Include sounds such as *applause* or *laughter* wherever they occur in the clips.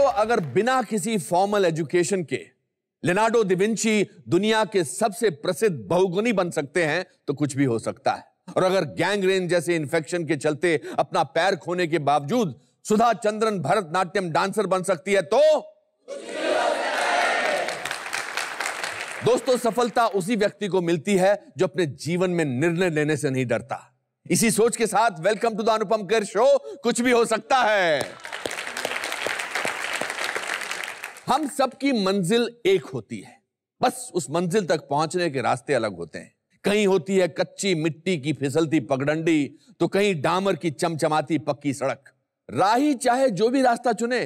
दोस्तों अगर बिना किसी फॉर्मल एजुकेशन के लिनाडो दिविंची दुनिया के सबसे प्रसिद्ध बहुगुनी बन सकते हैं तो कुछ भी हो सकता है और अगर गैंग्रेन जैसे इन्फेक्शन के चलते अपना पैर खोने के बावजूद सुधा चंद्रन भरतनाट्यम डांसर बन सकती है तो दोस्तों सफलता उसी व्यक्ति को मिलती है जो अपने जीवन में निर्णय लेने से नहीं डरता इसी सोच के साथ welcome to the Anupam Kher show कुछ भी हो सकता है हम सबकी मंजिल एक होती है बस उस मंजिल तक पहुंचने के रास्ते अलग होते हैं कहीं होती है कच्ची मिट्टी की फिसलती पगडंडी तो कहीं डामर की चमचमाती पक्की सड़क राही चाहे जो भी रास्ता चुने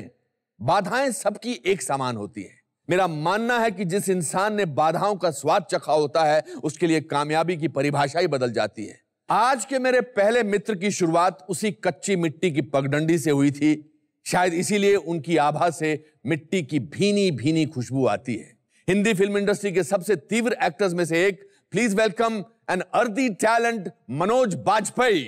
बाधाएं सबकी एक समान होती है मेरा मानना है कि जिस इंसान ने बाधाओं का स्वाद चखा होता है उसके लिए कामयाबी की परिभाषा ही बदल जाती है आज के मेरे पहले मित्र की शुरुआत उसी कच्ची मिट्टी की पगडंडी से हुई थी शायद इसीलिए उनकी आभा से मिट्टी की भीनी भीनी खुशबू आती है हिंदी फिल्म इंडस्ट्री के सबसे तीव्र एक्टर्स में से एक please welcome an earthy talent Manoj Bajpayee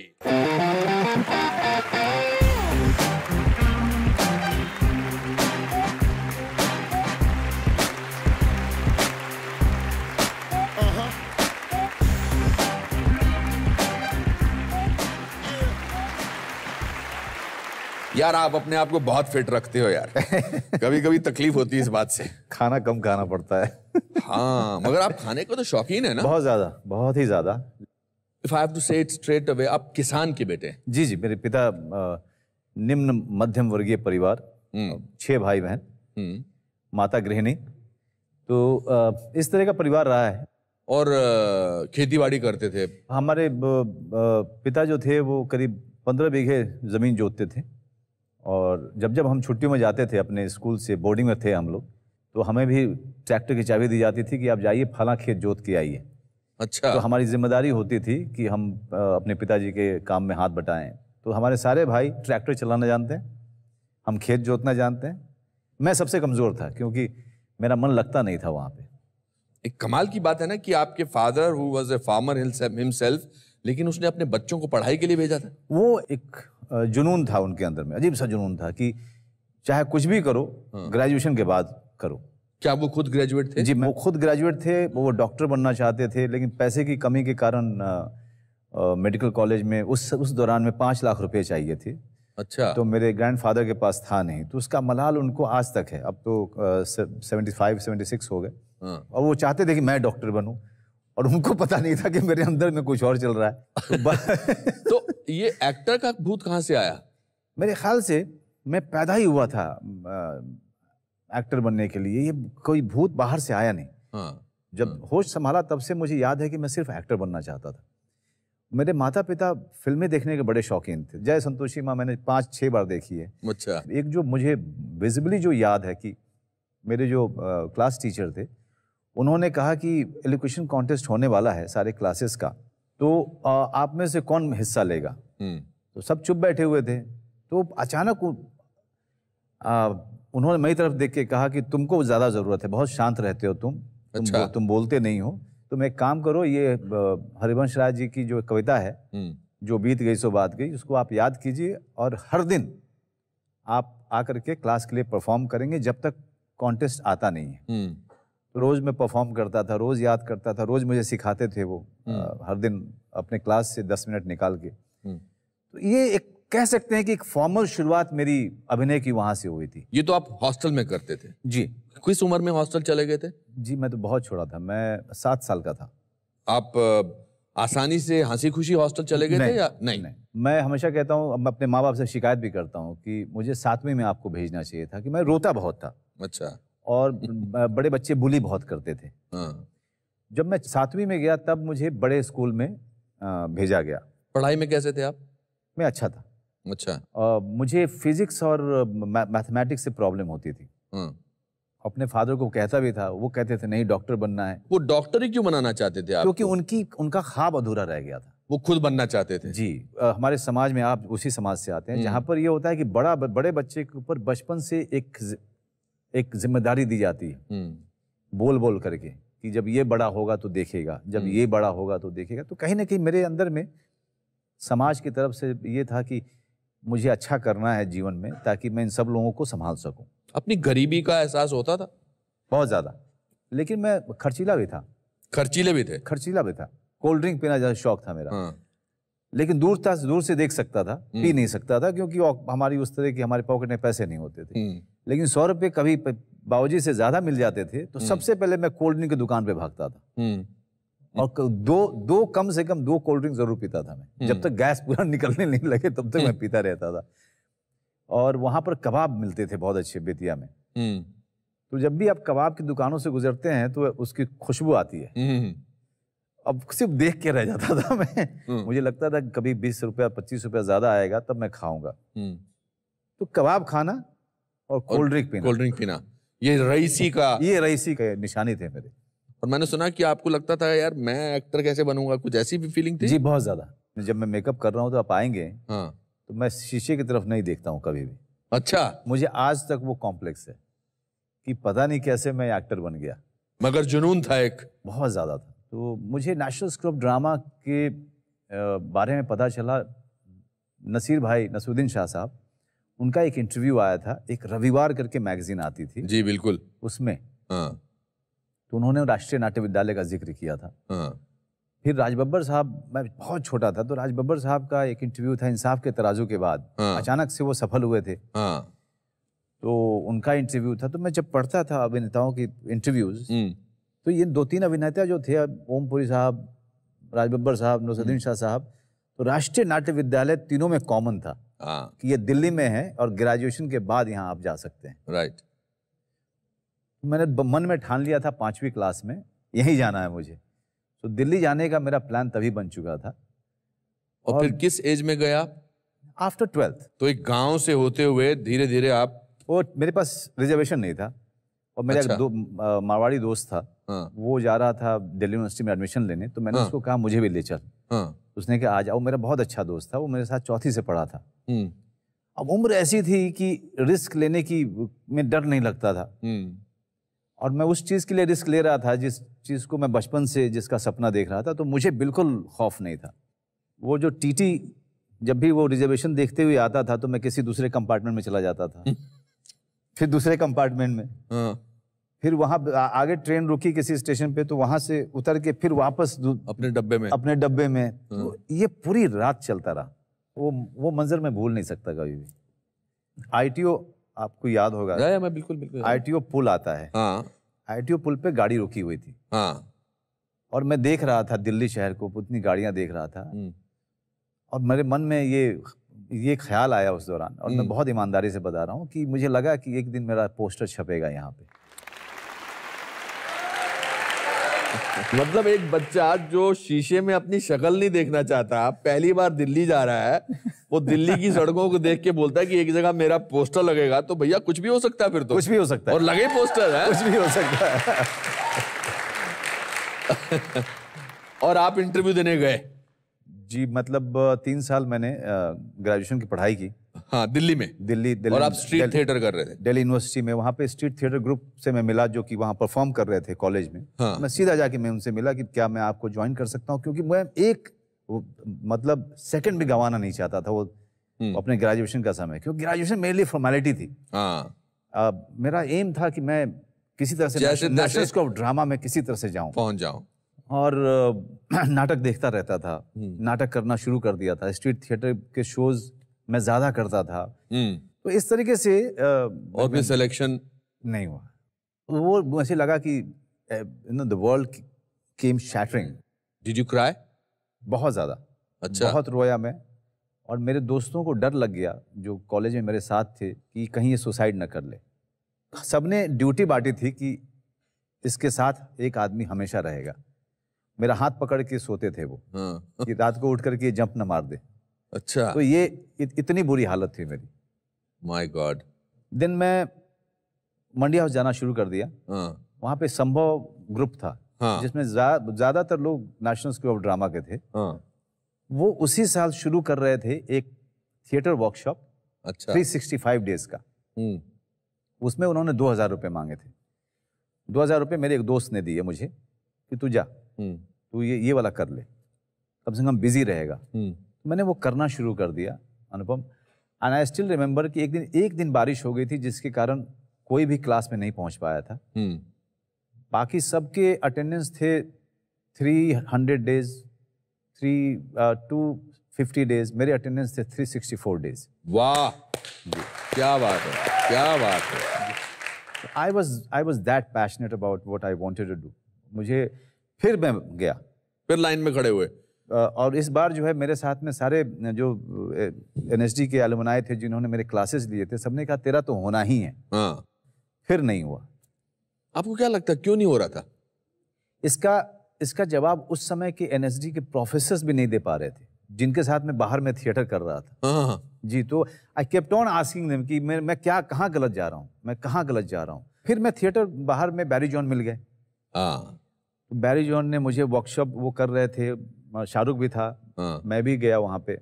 यार आप अपने आप को बहुत फिट रखते हो यार *laughs* कभी कभी तकलीफ होती है इस बात से खाना कम खाना पड़ता है हाँ मगर आप खाने को तो शौकीन है ना बहुत ज्यादा बहुत ही ज्यादा if I to say straight away आप किसान के बेटे हैं जी जी मेरे पिता निम्न मध्यम वर्गीय परिवार हम्म। छह भाई बहन हम्म। माता गृहिणी तो इस तरह का परिवार रहा है और खेती बाड़ी करते थे हमारे पिता जो थे वो करीब पंद्रह बीघे ज़मीन जोतते थे और जब जब हम छुट्टियों में जाते थे अपने स्कूल से बोर्डिंग में थे हम लोग तो हमें भी ट्रैक्टर की चाबी दी जाती थी कि आप जाइए फला खेत जोत के आइए अच्छा तो हमारी जिम्मेदारी होती थी कि हम अपने पिताजी के काम में हाथ बटाएं तो हमारे सारे भाई ट्रैक्टर चलाना जानते हैं हम खेत जोतना जानते हैं मैं सबसे कमज़ोर था क्योंकि मेरा मन लगता नहीं था वहाँ पे एक कमाल की बात है ना कि आपके father who was a farmer himself लेकिन उसने अपने बच्चों को पढ़ाई के लिए भेजा था वो एक जुनून था उनके अंदर में अजीब सा जुनून था कि चाहे कुछ भी करो ग्रेजुएशन हाँ। के बाद करो क्या वो खुद ग्रेजुएट थे जी वो खुद ग्रेजुएट थे वो डॉक्टर बनना चाहते थे लेकिन पैसे की कमी के कारण मेडिकल कॉलेज में उस उस दौरान में पाँच लाख रुपए चाहिए थे अच्छा तो मेरे ग्रैंडफादर के पास था नहीं तो उसका मलाल उनको आज तक है अब तो सेवेंटी फाइव सेवेंटी सिक्स हो गए हाँ। और वो चाहते थे कि मैं डॉक्टर बनूँ और उनको पता नहीं था कि मेरे अंदर में कुछ और चल रहा है तो, *laughs* तो ये एक्टर का भूत कहाँ से आया मेरे ख्याल से मैं पैदा ही हुआ था आ, एक्टर बनने के लिए ये कोई भूत बाहर से आया नहीं हाँ, जब हाँ. होश संभाला तब से मुझे याद है कि मैं सिर्फ एक्टर बनना चाहता था मेरे माता पिता फिल्में देखने के बड़े शौकीन थे जय संतोषी माँ मैंने पाँच छः बार देखी है अच्छा एक जो मुझे विजिबली जो याद है कि मेरे जो आ, क्लास टीचर थे उन्होंने कहा कि एलोकेशन कॉन्टेस्ट होने वाला है सारे क्लासेस का तो आप में से कौन हिस्सा लेगा हम्म। तो सब चुप बैठे हुए थे तो अचानक उन्होंने मेरी तरफ देख के कहा कि तुमको ज़्यादा ज़रूरत है बहुत शांत रहते हो तुम अच्छा। तुम, तुम बोलते नहीं हो तुम एक काम करो ये हरिवंश राय जी की जो कविता है हम्म। जो बीत गई सो बात गई उसको आप याद कीजिए और हर दिन आप आकर के क्लास के लिए परफॉर्म करेंगे जब तक कॉन्टेस्ट आता नहीं है हम्म। रोज़ मैं परफॉर्म करता था रोज़ याद करता था रोज़ मुझे सिखाते थे वो हम्म। आ, हर दिन अपने क्लास से दस मिनट निकाल के हम्म। तो ये एक कह सकते हैं कि एक फॉर्मल शुरुआत मेरी अभिनय की वहां से हुई थी ये तो आप हॉस्टल में करते थे जी किस उम्र में हॉस्टल चले गए थे जी मैं तो बहुत छोड़ा था मैं सात साल का था आप आसानी से हंसी खुशी हॉस्टल चले गए थे या नहीं नहीं मैं हमेशा कहता हूँ अपने माँ बाप से शिकायत भी करता हूँ कि मुझे सातवीं में आपको भेजना चाहिए था कि मैं रोता बहुत था अच्छा और बड़े बच्चे बुली बहुत करते थे हाँ। जब मैं सातवीं में गया तब मुझे बड़े स्कूल में भेजा गया पढ़ाई में कैसे थे आप मैं अच्छा था अच्छा आ, मुझे फिजिक्स और मैथमेटिक्स से प्रॉब्लम होती थी हाँ। अपने फादर को कहता भी था वो कहते थे नहीं डॉक्टर बनना है वो डॉक्टर ही क्यों बनाना चाहते थे क्योंकि तो उनकी उनका ख्वाब अधूरा रह गया था वो खुद बनना चाहते थे जी आ, हमारे समाज में आप उसी समाज से आते हैं हम्म। जहाँ पर ये होता है कि बड़ा बड़े बच्चे के ऊपर बचपन से एक एक जिम्मेदारी दी जाती है हम्म। बोल बोल करके कि जब ये बड़ा होगा तो देखेगा जब हम्म। ये बड़ा होगा तो देखेगा तो कहीं ना कहीं मेरे अंदर में समाज की तरफ से ये था कि मुझे अच्छा करना है जीवन में ताकि मैं इन सब लोगों को संभाल सकूं अपनी गरीबी का एहसास होता था बहुत ज़्यादा लेकिन मैं खर्चीला भी था खर्चीले भी थे खर्चीला भी था कोल्ड ड्रिंक पीना ज़्यादा शौक था मेरा हाँ। लेकिन दूर था दूर से देख सकता था पी हम्म। नहीं सकता था क्योंकि हमारी उस तरह की हमारे पॉकेट में पैसे नहीं होते थे हम्म। लेकिन सौ रुपये कभी बाबूजी से ज़्यादा मिल जाते थे तो हम्म। सबसे पहले मैं कोल्ड ड्रिंक की दुकान पे भागता था और दो दो कम से कम दो कोल्ड ड्रिंक जरूर पीता था मैं जब तक गैस पूरा *laughs* निकलने नहीं लगे तब तक मैं पीता रहता था और वहां पर कबाब मिलते थे बहुत अच्छे बेतिया में तो जब भी आप कबाब की दुकानों से गुजरते हैं तो उसकी खुशबू आती है अब सिर्फ देख के रह जाता था मैं हम्म। मुझे लगता था कभी बीस रुपया पच्चीस रुपया ज्यादा आएगा तब मैं खाऊंगा हम्म। तो कबाब खाना और कोल्ड ड्रिंक पीना कोल्ड ड्रिंक पीना ये रईसी *laughs* का ये रईसी का निशानी थे मेरे और मैंने सुना कि आपको लगता था यार मैं एक्टर कैसे बनूंगा कुछ ऐसी भी फीलिंग थी जी बहुत ज्यादा जब मैं मेकअप कर रहा हूँ तो आप आएंगे हाँ तो मैं शीशे की तरफ नहीं देखता हूँ कभी भी अच्छा मुझे आज तक वो कॉम्प्लेक्स है कि पता नहीं कैसे मैं एक्टर बन गया मगर जुनून था एक बहुत ज्यादा था तो मुझे नेशनल स्कूल ऑफ ड्रामा के बारे में पता चला नसीर भाई नसरुद्दीन शाह साहब उनका एक इंटरव्यू आया था एक रविवार करके मैगजीन आती थी जी बिल्कुल उसमें हाँ। तो उन्होंने राष्ट्रीय नाट्य विद्यालय का जिक्र किया था हाँ। फिर राजबब्बर साहब मैं बहुत छोटा था तो राजबब्बर साहब का एक इंटरव्यू था इंसाफ के तराजू के बाद हाँ। अचानक से वो सफल हुए थे तो उनका इंटरव्यू था तो मैं जब पढ़ता था अभिनेताओं की इंटरव्यूज तो ये दो तीन अभिनेता जो थे ओमपुरी साहब राज बब्बर साहब नसरुद्दीन हम्म। शाह साहब तो राष्ट्रीय नाट्य विद्यालय तीनों में कॉमन था हाँ। कि ये दिल्ली में है और ग्रेजुएशन के बाद यहाँ आप जा सकते हैं राइट तो मैंने मन में ठान लिया था पांचवी क्लास में यहीं जाना है मुझे तो दिल्ली जाने का मेरा प्लान तभी बन चुका था और, और फिर किस एज में गया आफ्टर ट्वेल्थ तो एक गांव से होते हुए धीरे धीरे आप वो मेरे पास रिजर्वेशन नहीं था और मेरा अच्छा। एक दो मारवाड़ी दोस्त था हाँ। वो जा रहा था दिल्ली यूनिवर्सिटी में एडमिशन लेने तो मैंने हाँ। उसको कहा मुझे भी ले चल हाँ। उसने कहा आ जाओ मेरा बहुत अच्छा दोस्त था वो मेरे साथ चौथी से पढ़ा था हम्म। अब उम्र ऐसी थी कि रिस्क लेने की में डर नहीं लगता था हम्म। और मैं उस चीज़ के लिए रिस्क ले रहा था जिस चीज़ को मैं बचपन से जिसका सपना देख रहा था तो मुझे बिल्कुल खौफ नहीं था वो जो टीटी जब भी वो रिजर्वेशन देखते हुए आता था तो मैं किसी दूसरे कंपार्टमेंट में चला जाता था *laughs* फिर दूसरे कंपार्टमेंट में हाँ। फिर वहाँ आगे ट्रेन रुकी किसी स्टेशन पे तो वहां से उतर के फिर वापस अपने डब्बे में अपने डब्बे में तो हाँ। ये पूरी रात चलता रहा वो वो मंजर मैं भूल नहीं सकता कभी भी आईटीओ आपको याद होगा या, हाँ, या, हाँ, मैं बिल्कुल बिल्कुल आईटीओ पुल आता है आईटीओ पुल पे गाड़ी रुकी हुई थी और मैं देख रहा था दिल्ली शहर को उतनी गाड़ियां देख रहा था हम्म। और मेरे मन में ये ये ख्याल आया उस दौरान और मैं हम्म। बहुत ईमानदारी से बता रहा हूँ कि मुझे लगा कि एक दिन मेरा पोस्टर छपेगा यहाँ पे मतलब एक बच्चा जो शीशे में अपनी शक्ल नहीं देखना चाहता पहली बार दिल्ली जा रहा है वो दिल्ली की सड़कों को देख के बोलता है कि एक जगह मेरा पोस्टर लगेगा तो भैया कुछ भी हो सकता है फिर तो कुछ भी हो सकता है और लगे पोस्टर है कुछ भी हो सकता है और आप इंटरव्यू देने गए जी मतलब तीन साल मैंने ग्रेजुएशन की पढ़ाई की हाँ दिल्ली में दिल्ली दिल्ली और आप स्ट्रीट थिएटर कर रहे थे दिल्ली यूनिवर्सिटी में वहाँ पे स्ट्रीट थिएटर ग्रुप से मैं मिला जो कि वहाँ परफॉर्म कर रहे थे कॉलेज में हाँ। तो मैं सीधा जाके मैं उनसे मिला कि क्या मैं आपको ज्वाइन कर सकता हूँ क्योंकि मैं एक मतलब सेकंड भी गंवाना नहीं चाहता था वो हम्म। अपने ग्रेजुएशन का समय क्योंकि ग्रेजुएशन मेरे लिए फॉर्मेलिटी थी हाँ। मेरा एम था कि मैं किसी तरह से नेशनल स्कोप ड्रामा में किसी तरह से जाऊं पहुंच जाऊं और *clears throat* नाटक देखता रहता था हम्म। नाटक करना शुरू कर दिया था स्ट्रीट थिएटर के शोज मैं ज़्यादा करता था हम्म। तो इस तरीके से और भी सिलेक्शन नहीं हुआ वो ऐसे लगा कि no the world came shattering did you cry बहुत ज़्यादा अच्छा बहुत रोया मैं और मेरे दोस्तों को डर लग गया जो कॉलेज में मेरे साथ थे कि कहीं ये सुसाइड ना कर ले सबने ड्यूटी बांटी थी कि इसके साथ एक आदमी हमेशा रहेगा मेरा हाथ पकड़ के सोते थे वो हाँ। कि रात को उठ करके जंप ना मार दे अच्छा तो ये इत, इतनी बुरी हालत थी मेरी माय गॉड दिन मैं मंडी हाउस जाना शुरू कर दिया हाँ। वहां पे संभव ग्रुप था हाँ। जिसमें ज्यादातर जा, लोग नेशनल स्कूल ऑफ ड्रामा के थे हाँ। वो उसी साल शुरू कर रहे थे एक थिएटर वर्कशॉप अच्छा 365 डेज का हम्म। उसमें उन्होंने दो हजार रुपये मांगे थे दो हजार रुपये मेरे एक दोस्त ने दिए मुझे कि तू जा हम्म। तू ये ये वाला कर ले कम से कम बिजी रहेगा हम्म। मैंने वो करना शुरू कर दिया Anupam and I still remember कि एक दिन एक दिन बारिश हो गई थी जिसके कारण कोई भी क्लास में नहीं पहुंच पाया था हम्म। बाकी सबके अटेंडेंस थे three hundred days three two fifty days मेरे अटेंडेंस थे थ्री सिक्सटी फोर डेज वाह क्या बात है क्या बात है I was I was that passionate about what I wanted to do मुझे फिर मैं गया फिर लाइन में खड़े हुए और इस बार जो है मेरे साथ में सारे जो एन के एलुमनाए थे जिन्होंने मेरे क्लासेस लिए थे सबने कहा तेरा तो होना ही है हाँ। फिर नहीं हुआ आपको क्या लगता क्यों नहीं हो रहा था इसका इसका जवाब उस समय के एन के प्रोफेसर भी नहीं दे पा रहे थे जिनके साथ में बाहर में थिएटर कर रहा था हाँ।, हाँ, हाँ। जी तो आई केप्ट ऑन आस्किंग कि मैं मैं क्या कहाँ गलत जा रहा हूँ मैं कहाँ गलत जा रहा हूँ फिर मैं थिएटर बाहर में बैरी जॉन मिल गए बैरी हाँ। जॉन ने मुझे वर्कशॉप वो कर रहे थे शाहरुख भी था हाँ। मैं भी गया वहाँ पे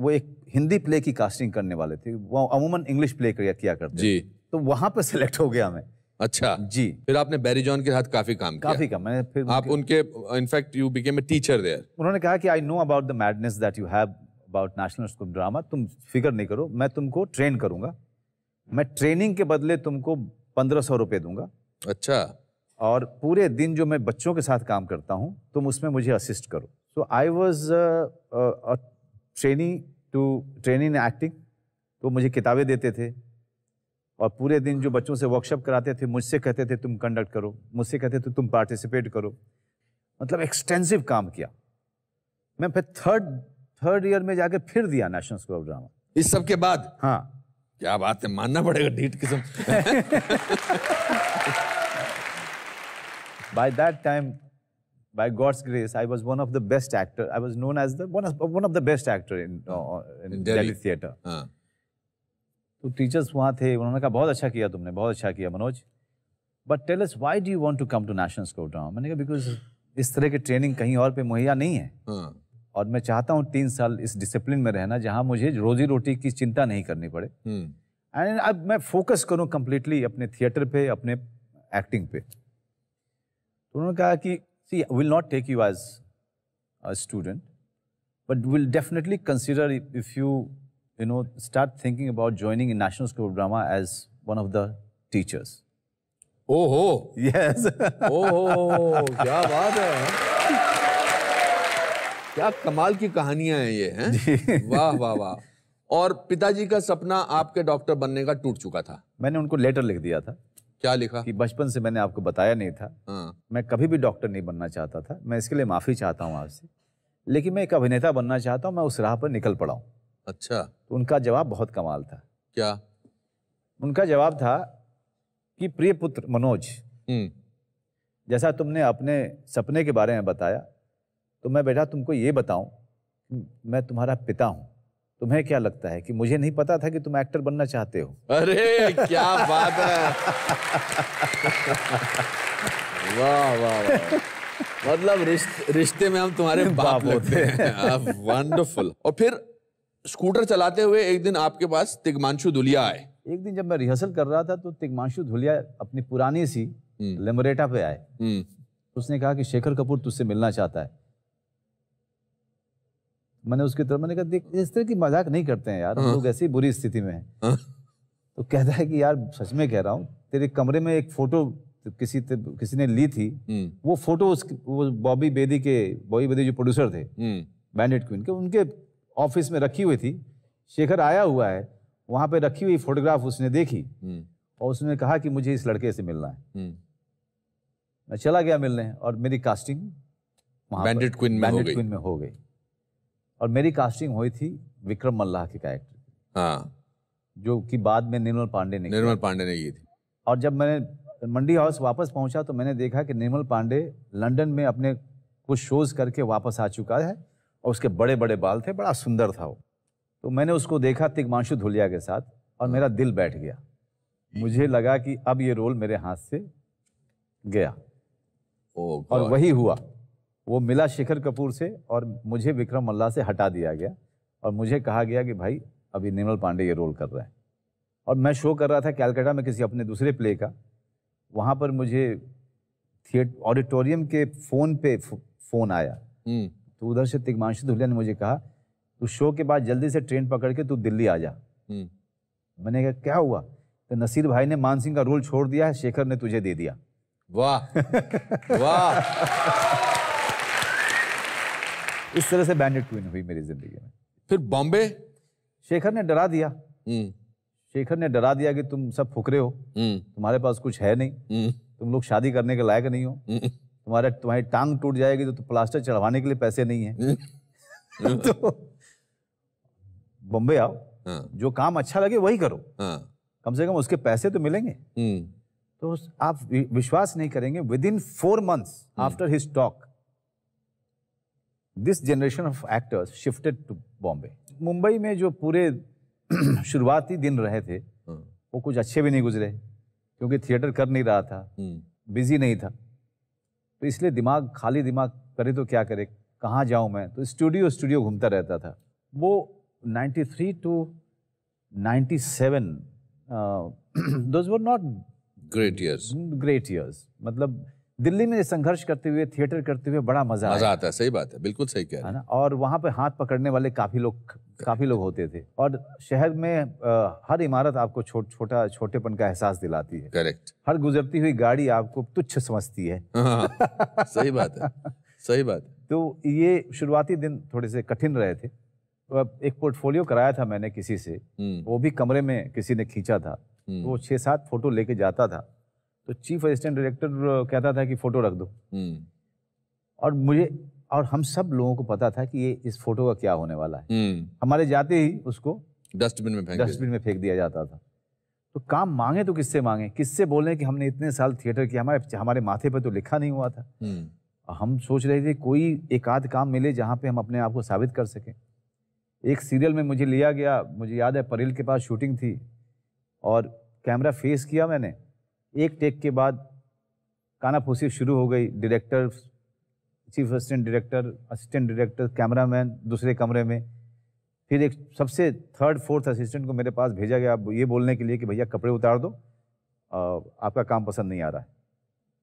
वो एक हिंदी प्ले की कास्टिंग करने वाले थे वो अमूमन इंग्लिश प्ले किया करते जी तो वहाँ पर सिलेक्ट हो गया मैं अच्छा जी फिर आपने बैरी जॉन के साथ काफी काम काफी किया। काफी काम मैंने फिर आप उनके in fact you became a teacher there उन्होंने कहा कि I know about the madness that you have about national school drama तुम फिक्र नहीं करो मैं तुमको ट्रेन करूंगा मैं ट्रेनिंग के बदले तुमको पंद्रह सौ रुपये दूंगा अच्छा और पूरे दिन जो मैं बच्चों के साथ काम करता हूँ तुम उसमें मुझे असिस्ट करो So I was training to training in acting तो मुझे किताबें देते थे और पूरे दिन जो बच्चों से वर्कशॉप कराते थे मुझसे कहते थे तुम कंडक्ट करो मुझसे कहते थे तुम पार्टिसिपेट करो मतलब एक्सटेंसिव काम किया मैं फिर थर्ड थर्ड ईयर में जाके फिर दिया नेशनल स्कूल ऑफ ड्रामा इस सब के बाद हाँ क्या बात है मानना पड़ेगा डीट किस्म by that time by God's grace, I was one of the best actor. I was known as the one of, one of the best actor in, हाँ, uh, in, in Delhi, Delhi theater. Uh. तो teachers वहाँ थे उन्होंने कहा बहुत अच्छा किया तुमने बहुत अच्छा किया Manoj but tell us why do you want to come to national school drama मैंने कहा बिकॉज इस तरह की ट्रेनिंग कहीं और पे मुहैया नहीं है uh. और मैं चाहता हूँ तीन साल इस डिसिप्लिन में रहना जहाँ मुझे रोजी रोटी की चिंता नहीं करनी पड़े एंड हम्म। अब मैं फोकस करूँ कम्प्लीटली अपने थिएटर पे अपने एक्टिंग पे तो उन्होंने कहा कि See, we'll not take you as a student, but we'll definitely consider if you, you know, start thinking about joining in National School of Drama as one of the teachers. Oh, ho Yes. oh, ho kya baat hai kya kamal ki kahaniyan hai ye हैं wah wah wah और पिताजी का सपना आपके doctor बनने का टूट चुका था मैंने उनको लेटर लिख दिया था क्या लिखा कि बचपन से मैंने आपको बताया नहीं था हाँ। मैं कभी भी डॉक्टर नहीं बनना चाहता था मैं इसके लिए माफ़ी चाहता हूँ आपसे लेकिन मैं एक अभिनेता बनना चाहता हूँ मैं उस राह पर निकल पड़ा हूँ अच्छा तो उनका जवाब बहुत कमाल था क्या उनका जवाब था कि प्रिय पुत्र मनोज हम्म। जैसा तुमने अपने सपने के बारे में बताया तो मैं बेटा तुमको ये बताऊं मैं तुम्हारा पिता हूं तुम्हें क्या लगता है कि मुझे नहीं पता था कि तुम एक्टर बनना चाहते हो अरे क्या बात है वाह वाह मतलब रिश्ते में हम तुम्हारे *laughs* बाप, होते हैं वंडरफुल और फिर स्कूटर चलाते हुए एक दिन आपके पास तिगमांशु धुलिया आए एक दिन जब मैं रिहर्सल कर रहा था तो तिगमांशु धुलिया अपनी पुरानी सी लेमरेटा हम्म। पे आए हम्म। उसने कहा कि शेखर कपूर तुझसे मिलना चाहता है मैंने उसकी तरफ मैंने कहा देख इस तरह की मजाक नहीं करते हैं यार हम हाँ। लोग ऐसी बुरी स्थिति में हैं हाँ। तो कहता है कि यार सच में कह रहा हूँ तेरे कमरे में एक फोटो किसी ते, किसी ने ली थी हम्म। वो फोटो उस वो बॉबी बेदी के बॉबी बेदी जो प्रोड्यूसर थे बैंडेड हम्म। क्वीन के उनके ऑफिस में रखी हुई थी शेखर आया हुआ है वहां पे रखी हुई फोटोग्राफ उसने देखी हम्म। और उसने कहा कि मुझे इस लड़के से मिलना है मैं चला गया मिलने और मेरी कास्टिंग बैंडेड क्वीन में हो गई और मेरी कास्टिंग हुई थी विक्रम मल्लाह के कैरेक्टर हाँ जो कि बाद में निर्मल पांडे ने निर्मल पांडे ने की थी और जब मैंने मंडी हाउस वापस पहुंचा तो मैंने देखा कि निर्मल पांडे लंदन में अपने कुछ शोज करके वापस आ चुका है और उसके बड़े बड़े बाल थे बड़ा सुंदर था वो तो मैंने उसको देखा तिगमांशु धुलिया के साथ और हाँ। मेरा दिल बैठ गया मुझे लगा कि अब ये रोल मेरे हाथ से गया oh और वही हुआ वो मिला शिखर कपूर से और मुझे विक्रम मल्ला से हटा दिया गया और मुझे कहा गया कि भाई अभी निर्मल पांडे ये रोल कर रहे हैं और मैं शो कर रहा था कैलकाटा में किसी अपने दूसरे प्ले का वहाँ पर मुझे थिएट ऑडिटोरियम के फ़ोन पे फ़ोन आया हम्म। तो उधर से तिगमांशु धुलिया ने मुझे कहा तू शो के बाद जल्दी से ट्रेन पकड़ के तू दिल्ली आ जा हम्म। मैंने कहा क्या हुआ तो नसीर भाई ने मान सिंह का रोल छोड़ दिया है शेखर ने तुझे दे दिया वाह *laughs* वाह इस तरह से बैंडेड क्वीन हुई मेरी जिंदगी में फिर बॉम्बे शेखर ने डरा दिया हम्म। शेखर ने डरा दिया कि तुम सब फुकरे हो हम्म। तुम्हारे पास कुछ है नहीं हम्म। तुम लोग शादी करने के लायक नहीं हो तुम्हारे तुम्हारी टांग टूट जाएगी तो, तो प्लास्टर चढ़वाने के लिए पैसे नहीं है *laughs* तो बॉम्बे आओ हाँ। जो काम अच्छा लगे वही करो हाँ। कम से कम उसके पैसे तो मिलेंगे तो आप विश्वास नहीं करेंगे within four months after his talk this generation of actors shifted to Bombay Mumbai में जो पूरे *clears throat* शुरुआती दिन रहे थे हाँ। वो कुछ अच्छे भी नहीं गुजरे क्योंकि थिएटर कर नहीं रहा था बिजी हम्म। नहीं था तो इसलिए दिमाग खाली दिमाग करे तो क्या करे कहाँ जाऊँ मैं तो स्टूडियो स्टूडियो घूमता रहता था वो 93 to 97 those were not great years great years मतलब दिल्ली में संघर्ष करते हुए थिएटर करते हुए बड़ा मजा मजा आता है सही बात है बिल्कुल सही कह है ना और वहाँ पे हाथ पकड़ने वाले काफी लोग काफी लोग होते थे और शहर में आ, हर इमारत आपको छो, छोटा छोटेपन का एहसास दिलाती है करेक्ट हर गुजरती हुई गाड़ी आपको तुच्छ समझती है हाँ, हाँ, हाँ, सही बात है सही बात तो ये शुरुआती दिन थोड़े से कठिन रहे थे एक पोर्टफोलियो कराया था मैंने किसी से हम्म। वो भी कमरे में किसी ने खींचा था हम्म। वो छह सात फोटो लेके जाता था तो चीफ असिस्टेंट डायरेक्टर कहता था कि फ़ोटो रख दो हम्म। और मुझे और हम सब लोगों को पता था कि ये इस फोटो का क्या होने वाला है हम्म। हमारे जाते ही उसको डस्टबिन में डस्टबिन में फेंक दिया जाता था तो काम मांगे तो किससे मांगे किससे बोले कि हमने इतने साल थिएटर किया हमारे हमारे माथे पर तो लिखा नहीं हुआ था हम्म। हम सोच रहे थे कोई एक आध काम मिले जहाँ पे हम अपने आप को साबित कर सकें एक सीरियल में मुझे लिया गया मुझे याद है परेल के पास शूटिंग थी और कैमरा फेस किया मैंने एक टेक के बाद कानाफूसी शुरू हो गई director chief assistant director assistant director cameraman दूसरे कमरे में फिर एक सबसे थर्ड फोर्थ असिस्टेंट को मेरे पास भेजा गया ये बोलने के लिए कि भैया कपड़े उतार दो आपका काम पसंद नहीं आ रहा है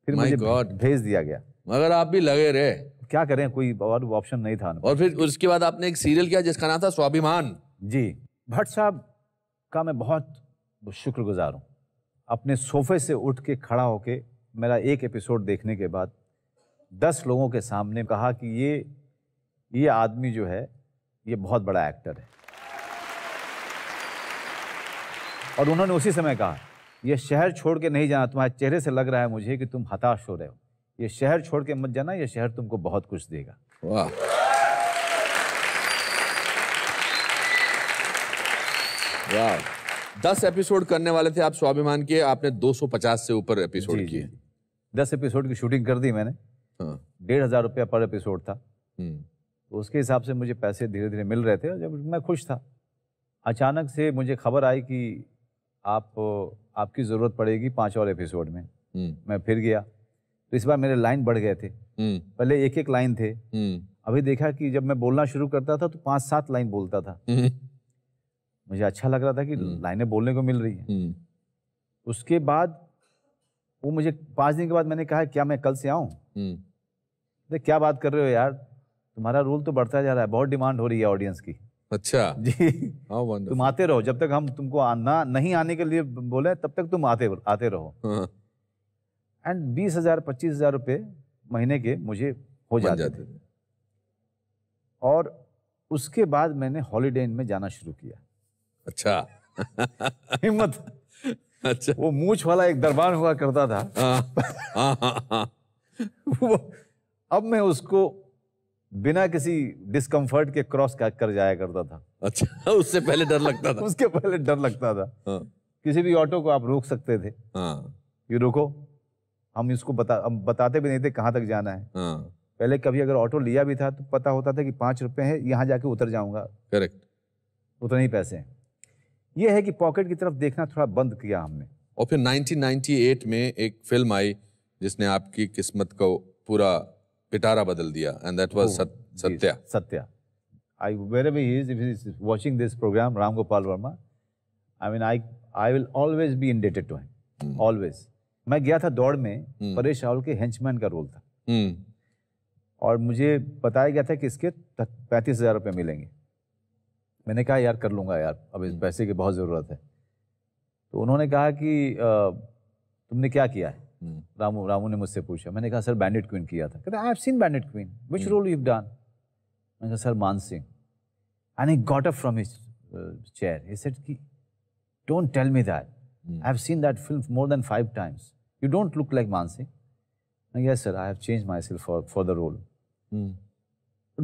फिर मुझे God. भेज दिया गया मगर आप भी लगे रहे क्या करें कोई और ऑप्शन नहीं था और फिर उसके बाद आपने एक सीरियल किया जिसका नाम था स्वाभिमान जी भट्ट साहब का मैं बहुत शुक्रगुजार हूँ अपने सोफे से उठ के खड़ा होके मेरा एक एपिसोड देखने के बाद दस लोगों के सामने कहा कि ये ये आदमी जो है ये बहुत बड़ा एक्टर है और उन्होंने उसी समय कहा ये शहर छोड़ के नहीं जाना तुम्हारे चेहरे से लग रहा है मुझे कि तुम हताश हो रहे हो ये शहर छोड़ के मत जाना ये शहर तुमको बहुत कुछ देगा वाह वाह दस एपिसोड करने वाले थे आप स्वाभिमान के आपने 250 से ऊपर एपिसोड किए दस एपिसोड की शूटिंग कर दी मैंने हाँ। डेढ़ हजार रुपया पर एपिसोड था हम्म। तो उसके हिसाब से मुझे पैसे धीरे धीरे मिल रहे थे जब मैं खुश था अचानक से मुझे खबर आई कि आप आपकी ज़रूरत पड़ेगी पाँच और एपिसोड में हम्म। मैं फिर गया तो इस बार मेरे लाइन बढ़ गए थे हम्म। पहले एक एक लाइन थे अभी देखा कि जब मैं बोलना शुरू करता था तो पाँच सात लाइन बोलता था मुझे अच्छा लग रहा था कि हम्म। लाइनें बोलने को मिल रही है हम्म। उसके बाद वो मुझे पांच दिन के बाद मैंने कहा क्या मैं कल से आऊं हम्म। अरे क्या बात कर रहे हो यार तुम्हारा रोल तो बढ़ता जा रहा है बहुत डिमांड हो रही है ऑडियंस की अच्छा *laughs* जी तुम आते रहो जब तक हम तुमको आना नहीं आने के लिए बोले तब तक तुम आते आते रहो एंड हाँ। बीस हजार पच्चीस हजार रुपये महीने के मुझे हो जाते, जाते थे और उसके बाद मैंने हॉलीडे इन में जाना शुरू किया अच्छा हिम्मत अच्छा वो मूछ वाला एक दरबार हुआ करता था आ, आ, आ, वो अब मैं उसको बिना किसी डिस्कम्फर्ट के क्रॉस कर जाया करता था अच्छा उससे पहले डर लगता था उसके पहले डर लगता था हाँ। किसी भी ऑटो को आप रोक सकते थे ये हाँ। रोको हम इसको बता हम बताते भी नहीं थे कहाँ तक जाना है हाँ। पहले कभी अगर ऑटो लिया भी था तो पता होता था कि पांच रुपए है यहाँ जाके उतर जाऊंगा करेक्ट उतने ही पैसे हैं ये है कि पॉकेट की तरफ देखना थोड़ा बंद किया हमने और फिर 1998 में एक फिल्म आई जिसने आपकी किस्मत को पूरा पिटारा बदल दिया and that was Satya Satya I where he is, if he is watching this program, Ram Gopal Verma, I mean I I will always be indebted to him. Always hmm. मैं गया था दौड़ में hmm. परेश रावल के हेंचमैन का रोल था hmm. और मुझे बताया गया था कि इसके पैंतीस हजार रुपये मिलेंगे मैंने कहा यार कर लूँगा यार अब इस हम्म। पैसे की बहुत ज़रूरत है तो उन्होंने कहा कि तुमने क्या किया है हम्म। रामू रामू ने मुझसे पूछा मैंने कहा सर बैंडेड क्वीन किया था कहते I have seen bandit queen which role you done मैंने कहा sir Man Singh and I got up from his chair he said कि don't tell me that I have seen that film more than five times you don't look like Man Singh sir I i have changed myself for for the role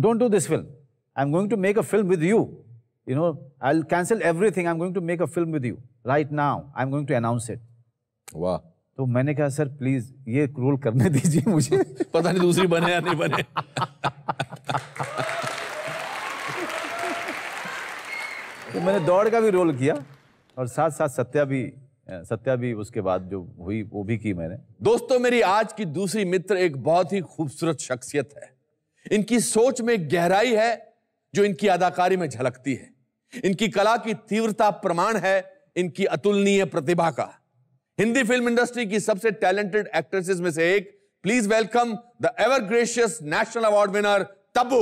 don't do this film I am going to make a film with you you know, I'll cancel everything. I'm going to make a film with you right now. I'm going to announce it. वाह wow. तो मैंने कहा sir please ये role करने दीजिए मुझे *laughs* पता नहीं दूसरी बने या नहीं बने तो मैंने दौड़ का भी रोल किया और साथ साथ सत्या भी सत्या भी उसके बाद जो हुई वो भी की मैंने दोस्तों मेरी आज की दूसरी मित्र एक बहुत ही खूबसूरत शख्सियत है इनकी सोच में गहराई है जो इनकी अदाकारी में झलकती है इनकी कला की तीव्रता प्रमाण है इनकी अतुलनीय प्रतिभा का हिंदी फिल्म इंडस्ट्री की सबसे टैलेंटेड एक्ट्रेसेस में से एक please welcome the ever gracious national award winner Tabu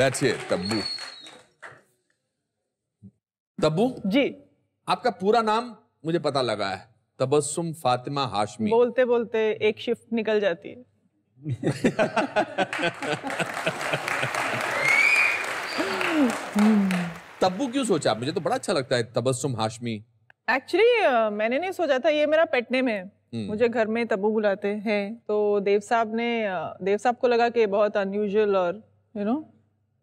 That's it, Tabu Tabu ji आपका पूरा नाम मुझे पता लगा है तबस्सुम फातिमा हाशमी बोलते बोलते एक शिफ्ट निकल जाती है तब्बू क्यों सोचा मुझे तो बड़ा अच्छा लगता है तबस्सुम हाशमी एक्चुअली uh, मैंने नहीं सोचा था ये मेरा पेट नेम है हम्म। मुझे घर में तब्बू बुलाते हैं तो देव साहब ने देव साहब को लगा कि बहुत अनयूजल और यू you नो know,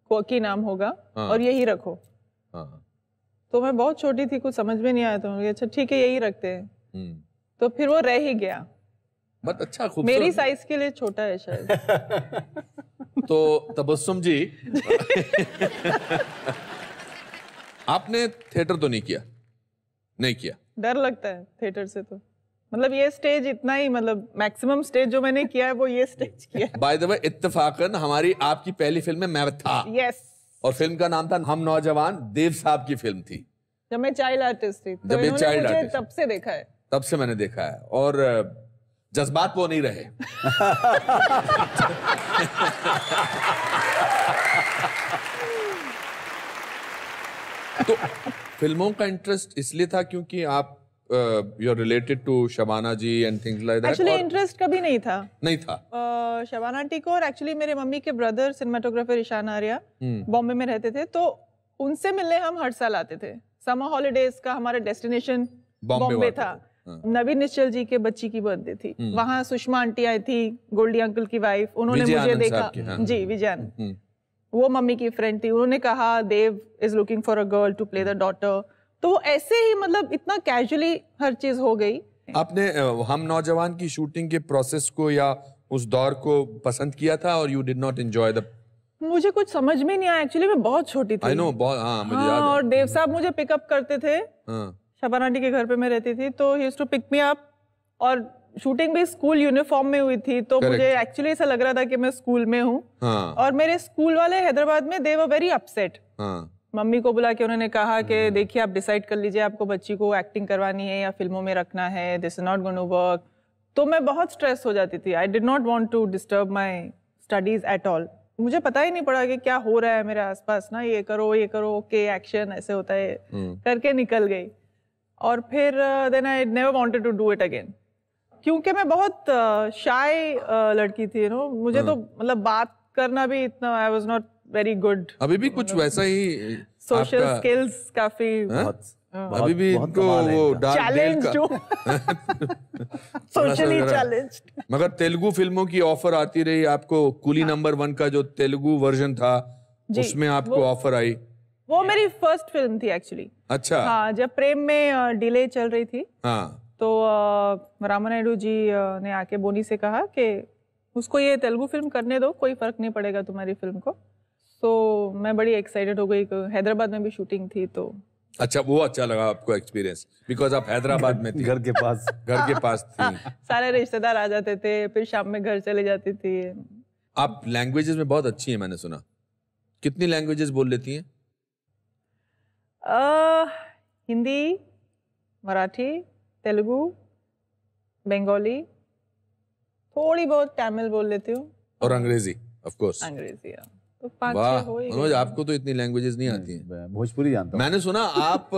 क्वकी नाम होगा हाँ। और यही रखो हाँ, हाँ। तो मैं बहुत छोटी थी कुछ समझ में नहीं आया तो अच्छा ठीक है यही रखते हैं हम्म। तो फिर वो रह ही गया बट अच्छा मेरी साइज के लिए छोटा है शायद *laughs* तो तबस्सुम जी आपने थिएटर तो नहीं किया नहीं किया डर लगता है थिएटर से तो मतलब ये स्टेज इतना ही मतलब मैक्सिमम स्टेज जो मैंने किया है वो ये स्टेज किया है बाय द वे इत्तेफाकन हमारी आपकी पहली फिल्म में मैं था यस yes. और फिल्म का नाम था हम नौजवान देव साहब की फिल्म थी जब मैं चाइल्ड आर्टिस्ट थी तो जब चाइल्ड आर्टिस्ट तब से देखा है तब से मैंने देखा है और जज्बात वो नहीं रहे *laughs* तो फिल्मों का इंटरेस्ट इसलिए था क्योंकि आप Uh, you're related to Shabana ji and things like that? Actually, interest कभी नहीं था. नहीं था. Uh, Shabana को और actually मेरे मम्मी के brother cinematographer ईशान आर्या बॉम्बे में रहते थे तो उनसे मिलने हम हर साल आते थे. समर हॉलीडेज का हमारा डेस्टिनेशन बॉम्बे था. हाँ। नवीन निश्चल जी के बच्ची की बर्थडे थी hmm. वहाँ सुषमा आंटी आई थी गोल्डी अंकल की वाइफ उन्होंने मुझे देखा हाँ। जी विजयान hmm. वो मम्मी की फ्रेंड थी उन्होंने कहा Dev is looking for a girl to play the daughter तो वो ऐसे ही मतलब इतना कैजुअली हर चीज हो गई आपने हम नौजवान की शूटिंग के प्रोसेस को या उस दौर को पसंद किया था और you did not enjoy the मुझे कुछ समझ में नहीं आया एक्चुअली मैं बहुत छोटी थी आई नो बहुत हाँ, मुझे हाँ, याद और देव साहब मुझे पिकअप करते थे हाँ. शबाना के घर पे मैं रहती थी तो he to pick me up और शूटिंग भी स्कूल यूनिफॉर्म में हुई थी तो Correct. मुझे एक्चुअली ऐसा लग रहा था कि मैं स्कूल में हूँ हाँ. और मेरे स्कूल वाले हैदराबाद में दे वर वेरी अपसेट हाँ. मम्मी को बुला के उन्होंने कहा कि हम्म। देखिए आप डिसाइड कर लीजिए आपको बच्ची को एक्टिंग करवानी है या फिल्मों में रखना है this is not gonna work तो मैं बहुत स्ट्रेस हो जाती थी I did not want to disturb my studies at all मुझे पता ही नहीं पड़ा कि क्या हो रहा है मेरे आसपास ना ये करो ये करो ओके एक्शन ऐसे होता है hmm. करके निकल गई और फिर then I never wanted to do it again क्योंकि मैं बहुत शाय uh, uh, लड़की थी नो मुझे hmm. तो मतलब बात करना भी इतना I was not very good अभी भी कुछ वैसा ही सोशल स्किल्स काफी हाँ? अभी भी इनको वो चैलेंज जो सोशली चैलेंज मगर तेलुगु फिल्मों की ऑफर आती रही आपको कुली नंबर हाँ। वन का जो तेलुगु वर्जन था उसमें आपको ऑफर आई वो मेरी फर्स्ट फिल्म थी एक्चुअली अच्छा हाँ जब प्रेम में डिले चल रही थी हाँ तो रामा नायडू जी ने आके बोनी से कहा कि उसको ये तेलुगु फिल्म करने दो कोई फर्क नहीं पड़ेगा तुम्हारी फिल्म को सो तो मैं बड़ी एक्साइटेड हो गई हैदराबाद में भी शूटिंग थी तो अच्छा वो अच्छा लगा आपको एक्सपीरियंस बिकॉज आप हैदराबाद में थी घर के पास घर के पास थी हाँ, सारे रिश्तेदार आ जाते थे फिर शाम में घर चले जाती थी आप लैंग्वेजेस में बहुत अच्छी हैं मैंने सुना कितनी लैंग्वेजेस बोल लेती हैं हिंदी मराठी तेलुगु बंगाली थोड़ी बहुत तमिल बोल लेती हूँ और अंग्रेजी ऑफ कोर्स अंग्रेजी हाँ। वाह मनोज आपको तो इतनी लैंग्वेजेस नहीं आती हैं भोजपुरी जानता मैंने सुना आप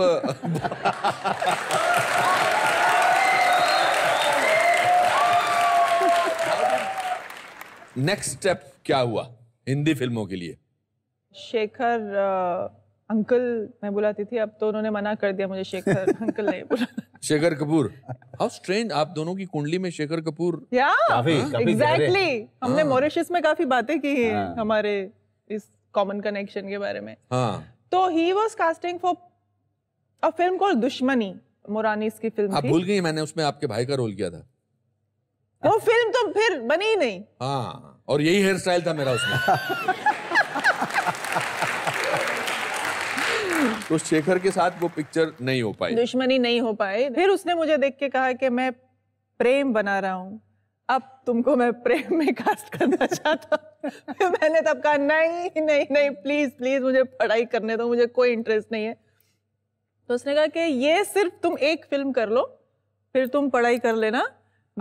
नेक्स्ट *laughs* स्टेप क्या हुआ हिंदी फिल्मों के लिए शेखर आ, अंकल मैं बुलाती थी अब तो उन्होंने मना कर दिया मुझे शेखर *laughs* अंकल नहीं बुला शेखर कपूर हाउ स्ट्रेंज आप दोनों की कुंडली में शेखर कपूर या एग्जैक्टली exactly. हमने मॉरिशस हाँ। में काफी बातें की हैं हाँ। हमारे इस कॉमन कनेक्शन के बारे में हाँ। तो he was casting for a film call Dushmani Moranis की फिल्म आप भूल गई मैंने उसमें आपके भाई का रोल किया था वो फिल्म तो फिर बनी ही नहीं हाँ और यही हेयर स्टाइल था मेरा उसमें तो *laughs* शेखर के साथ वो पिक्चर नहीं हो पाई दुश्मनी नहीं हो पाई फिर उसने मुझे देख के कहा कि मैं प्रेम बना रहा हूं अब तुमको मैं प्रेम में कास्ट करना *laughs* चाहता हूँ *laughs* मैंने तब कहा नहीं नहीं नहीं प्लीज प्लीज मुझे पढ़ाई करने दो मुझे कोई इंटरेस्ट नहीं है तो उसने कहा कि ये सिर्फ तुम एक फिल्म कर लो फिर तुम पढ़ाई कर लेना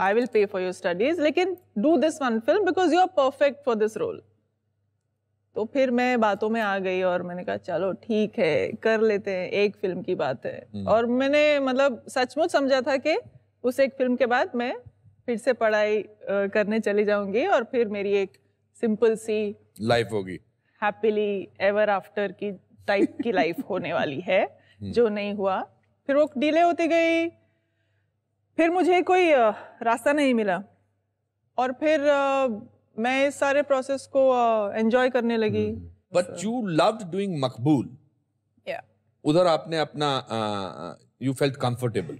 I will pay for your studies लेकिन do this one film because you are perfect for this role तो फिर मैं बातों में आ गई और मैंने कहा चलो ठीक है कर लेते हैं एक फिल्म की बात है हम्म। और मैंने मतलब सचमुच समझा था कि उस एक फिल्म के बाद मैं फिर से पढ़ाई करने चली जाऊंगी और फिर मेरी एक सिंपल सी लाइफ होगी हैप्पीली एवर आफ्टर की टाइप की लाइफ *laughs* होने वाली है हम्म। जो नहीं हुआ फिर वो डिले होती गई फिर मुझे कोई रास्ता नहीं मिला और फिर मैं इस सारे प्रोसेस को एंजॉय करने लगी बट यू लव डूइंग मकबूल उधर आपने अपना यू फेल्ट कंफर्टेबल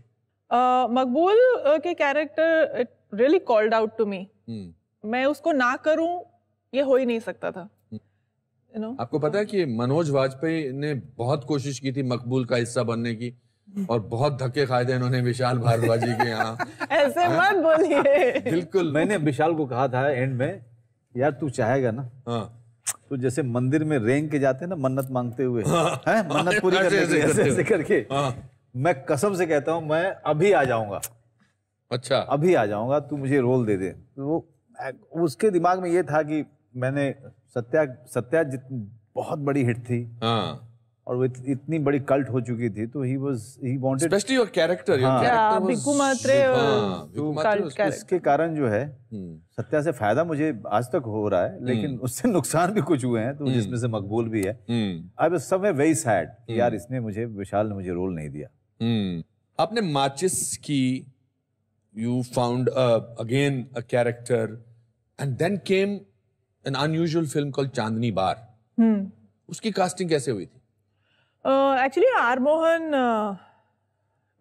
मकबूल के character it really called out to me मैं उसको ना करूं ये हो ही नहीं सकता था हम्म। you know? आपको पता है कि मनोज वाजपेयी ने बहुत कोशिश की थी मकबूल का हिस्सा बनने की हम्म। और बहुत धक्के खाए थे इन्होंने विशाल भारद्वाजी के यहाँ *laughs* ऐसे हाँ। मत बोलिए *laughs* बिल्कुल मैंने विशाल को कहा था एंड में यार तू चाहेगा ना तो जैसे मंदिर में रेंग के जाते हैं ना मन्नत मांगते हुए हाँ। हैं मन्नत पूरी करने के ऐसे ऐसे करके हाँ, मैं कसम से कहता हूँ मैं अभी आ जाऊंगा अच्छा अभी आ जाऊंगा तू मुझे रोल दे दे तो वो उसके दिमाग में ये था कि मैंने सत्या सत्या बहुत बड़ी हिट थी हाँ. और वो इतनी बड़ी कल्ट हो चुकी थी तो he was he wanted specially your character your character इसके कारण जो है hmm. सत्या से फायदा मुझे आज तक हो रहा है hmm. लेकिन उससे नुकसान भी कुछ हुए हैं तो hmm. जिसमें से मकबूल भी है आई वाज समय वेरी सैड यार इसने मुझे विशाल ने मुझे रोल नहीं दिया आपने माचिस की you found again a character and then came an unusual film called Chandni bar Hmm. उसकी कास्टिंग कैसे हुई थी actually uh, R Mohan uh,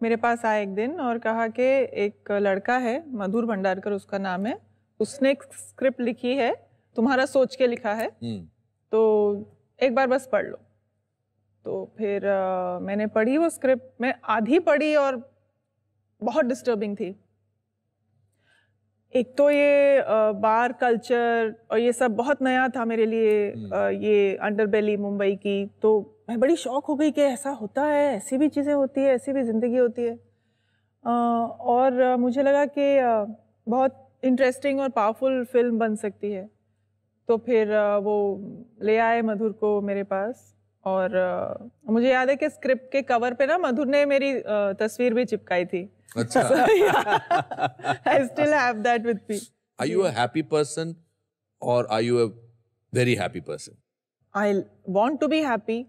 मेरे पास आए एक दिन और कहा कि एक लड़का है मधुर भंडारकर उसका नाम है उसने एक स्क्रिप्ट लिखी है तुम्हारा सोच के लिखा है hmm. तो एक बार बस पढ़ लो तो फिर uh, मैंने पढ़ी वो स्क्रिप्ट मैं आधी पढ़ी और बहुत डिस्टर्बिंग थी एक तो ये बार कल्चर और ये सब बहुत नया था मेरे लिए हम्म। ये अंडरबेली मुंबई की तो मैं बड़ी शौक हो गई कि ऐसा होता है ऐसी भी चीज़ें होती है ऐसी भी ज़िंदगी होती है और मुझे लगा कि बहुत इंटरेस्टिंग और पावरफुल फिल्म बन सकती है तो फिर वो ले आए मधुर को मेरे पास और मुझे याद है कि स्क्रिप्ट के कवर पे ना मधुर ने मेरी तस्वीर भी चिपकाई थी अच्छा I still have that with me are you a happy person और are you a very happy person I want to be happy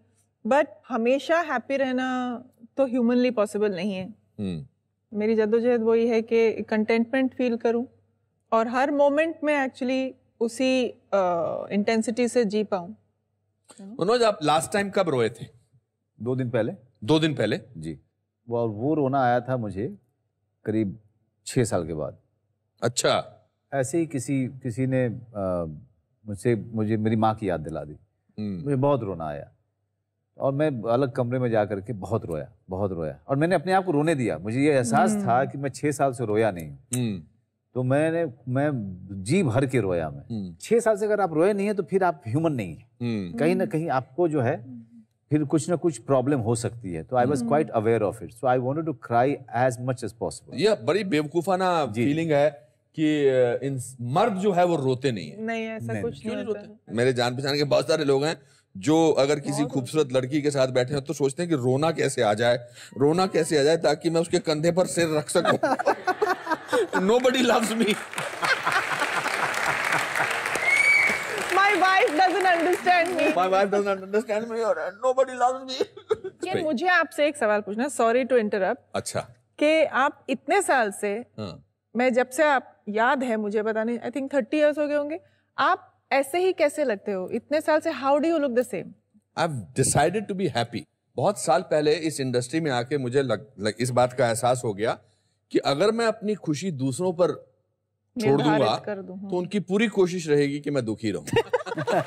but हमेशा हैप्पी रहना तो ह्यूमनली पॉसिबल नहीं है hmm. मेरी जद्दोजहद वही है कि कंटेंटमेंट फील करूं और हर मोमेंट में एक्चुअली उसी इंटेंसिटी uh, से जी पाऊं हम्म। मनोज आप लास्ट टाइम कब रोए थे दो दिन पहले दो दिन पहले जी और वो रोना आया था मुझे करीब छः साल के बाद अच्छा ऐसे ही किसी किसी ने मुझसे मुझे मेरी माँ की याद दिला दी हम्म। मुझे बहुत रोना आया और मैं अलग कमरे में जा करके बहुत रोया बहुत रोया और मैंने अपने आप को रोने दिया मुझे ये एहसास हम्म। था कि मैं छः साल से रोया नहीं हूँ तो मैंने मैं जी भर के रोया मैं हम्म। छह साल से अगर आप रोए नहीं है तो फिर आप ह्यूमन नहीं है हम्म। कहीं ना कहीं आपको जो है फिर कुछ ना कुछ प्रॉब्लम हो सकती है तो I was quite aware of it so I want to cry as much as possible ये बड़ी बेवकूफाना फीलिंग है कि इन मर्द जो है वो रोते नहीं है नहीं ऐसा नहीं, कुछ नहीं, नहीं रोते मेरे जान पहचान के बहुत सारे लोग हैं जो अगर किसी खूबसूरत लड़की के साथ बैठे हैं तो सोचते हैं कि रोना कैसे आ जाए रोना कैसे आ जाए ताकि मैं उसके कंधे पर सिर रख सकूं *laughs* Nobody loves me. My wife doesn't understand me. My wife doesn't understand me or nobody loves me. ये मुझे आपसे एक सवाल पूछना Sorry to interrupt. अच्छा कि आप इतने साल से हाँ. मैं जब से आप याद है मुझे पता नहीं आई थिंक थर्टी ईयर्स हो गए होंगे आप ऐसे ही कैसे लगते हो इतने साल से how do you look the same I have decided to be happy बहुत साल पहले इस इंडस्ट्री में आके मुझे लग, लग, इस बात का एहसास हो गया कि अगर मैं अपनी खुशी दूसरों पर छोड़ दूंगा तो हाँ। उनकी पूरी कोशिश रहेगी कि मैं दुखी रहूं *laughs*